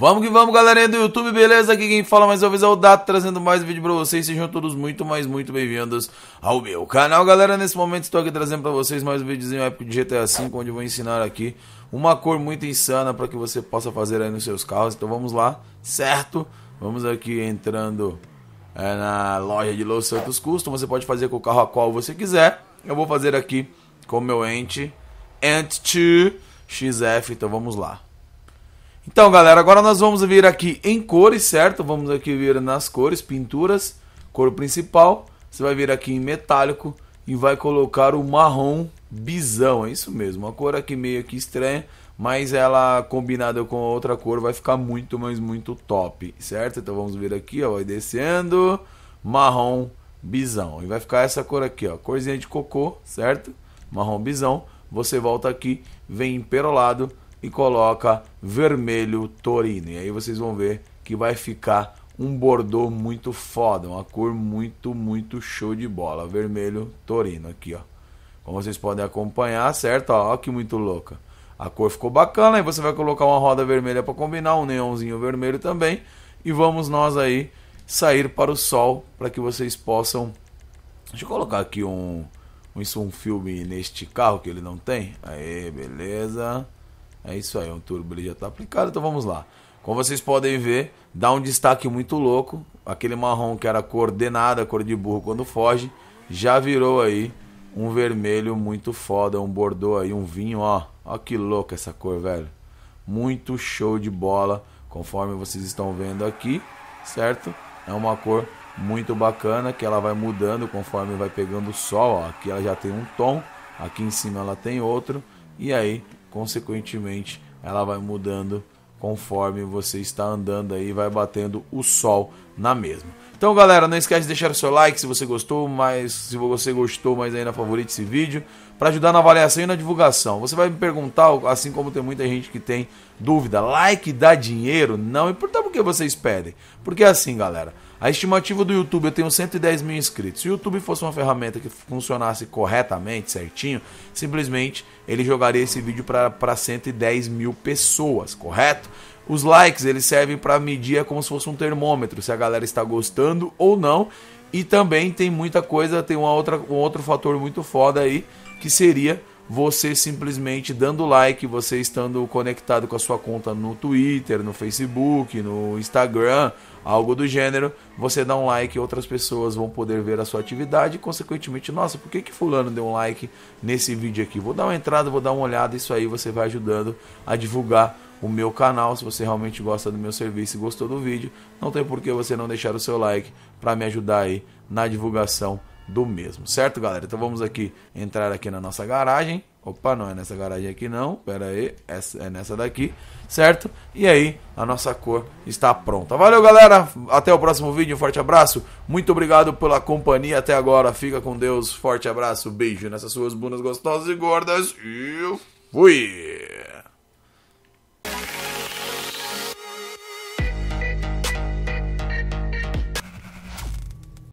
Vamos que vamos, galerinha do YouTube, beleza? Aqui quem fala mais uma vez é o Dato, trazendo mais vídeo pra vocês. Sejam todos muito, mais muito bem-vindos ao meu canal, galera. Nesse momento estou aqui trazendo pra vocês mais um videozinho épico de GTA V, onde eu vou ensinar aqui uma cor muito insana para que você possa fazer aí nos seus carros. Então vamos lá, certo? Vamos aqui entrando é, na loja de Los Santos Custom. Você pode fazer com o carro a qual você quiser. Eu vou fazer aqui com o meu Ent, Ant 2 XF, então vamos lá. Então, galera, agora nós vamos vir aqui em cores, certo? Vamos aqui vir nas cores, pinturas, cor principal. Você vai vir aqui em metálico e vai colocar o marrom bisão, é isso mesmo. Uma cor aqui meio que estranha, mas ela combinada com outra cor vai ficar muito, mas muito top, certo? Então vamos vir aqui, ó, vai descendo, marrom bisão. E vai ficar essa cor aqui, ó, corzinha de cocô, certo? Marrom bisão. Você volta aqui, vem perolado, e coloca vermelho Torino. E aí vocês vão ver que vai ficar um bordô muito foda, uma cor muito, muito show de bola. Vermelho Torino aqui, ó. Como vocês podem acompanhar, certo? Ó, ó que muito louca. A cor ficou bacana, aí você vai colocar uma roda vermelha para combinar, um neonzinho vermelho também. E vamos nós aí sair para o sol para que vocês possam. Deixa eu colocar aqui um, um, um filme neste carro que ele não tem. Aê, beleza. É isso aí, é um turbo ele já está aplicado, então vamos lá. Como vocês podem ver, dá um destaque muito louco. Aquele marrom que era coordenada, cor de burro quando foge, já virou aí um vermelho muito foda, um bordô aí, um vinho, ó. Ó que louca essa cor, velho. Muito show de bola, conforme vocês estão vendo aqui, certo? É uma cor muito bacana que ela vai mudando conforme vai pegando o sol, ó. Aqui ela já tem um tom, aqui em cima ela tem outro. E aí consequentemente ela vai mudando conforme você está andando aí, vai batendo o sol na mesma. Então, galera, não esquece de deixar o seu like se você gostou, mas se você gostou mais ainda, favorito esse vídeo, para ajudar na avaliação e na divulgação. Você vai me perguntar, assim como tem muita gente que tem dúvida, like dá dinheiro? Não, e por então que vocês pedem? Porque é assim, galera, a estimativa do YouTube, eu tenho 110 mil inscritos. Se o YouTube fosse uma ferramenta que funcionasse corretamente, certinho, simplesmente ele jogaria esse vídeo para 110 mil pessoas, correto? Os likes, eles servem para medir, é como se fosse um termômetro, se a galera está gostando ou não. E também tem muita coisa, tem uma outra, um outro fator muito foda aí, que seria você simplesmente dando like, você estando conectado com a sua conta no Twitter, no Facebook, no Instagram, algo do gênero, você dá um like, outras pessoas vão poder ver a sua atividade e, consequentemente, nossa, por que, que fulano deu um like nesse vídeo aqui? Vou dar uma entrada, vou dar uma olhada, isso aí você vai ajudando a divulgar o meu canal. Se você realmente gosta do meu serviço e gostou do vídeo, não tem por que você não deixar o seu like para me ajudar aí na divulgação do mesmo, certo, galera? Então vamos aqui entrar aqui na nossa garagem. Opa, não é nessa garagem aqui não, pera aí, essa, é nessa daqui, certo? E aí, a nossa cor está pronta. Valeu, galera, até o próximo vídeo, um forte abraço, muito obrigado pela companhia até agora, fica com Deus, forte abraço, beijo nessas suas bunas gostosas e gordas e fui!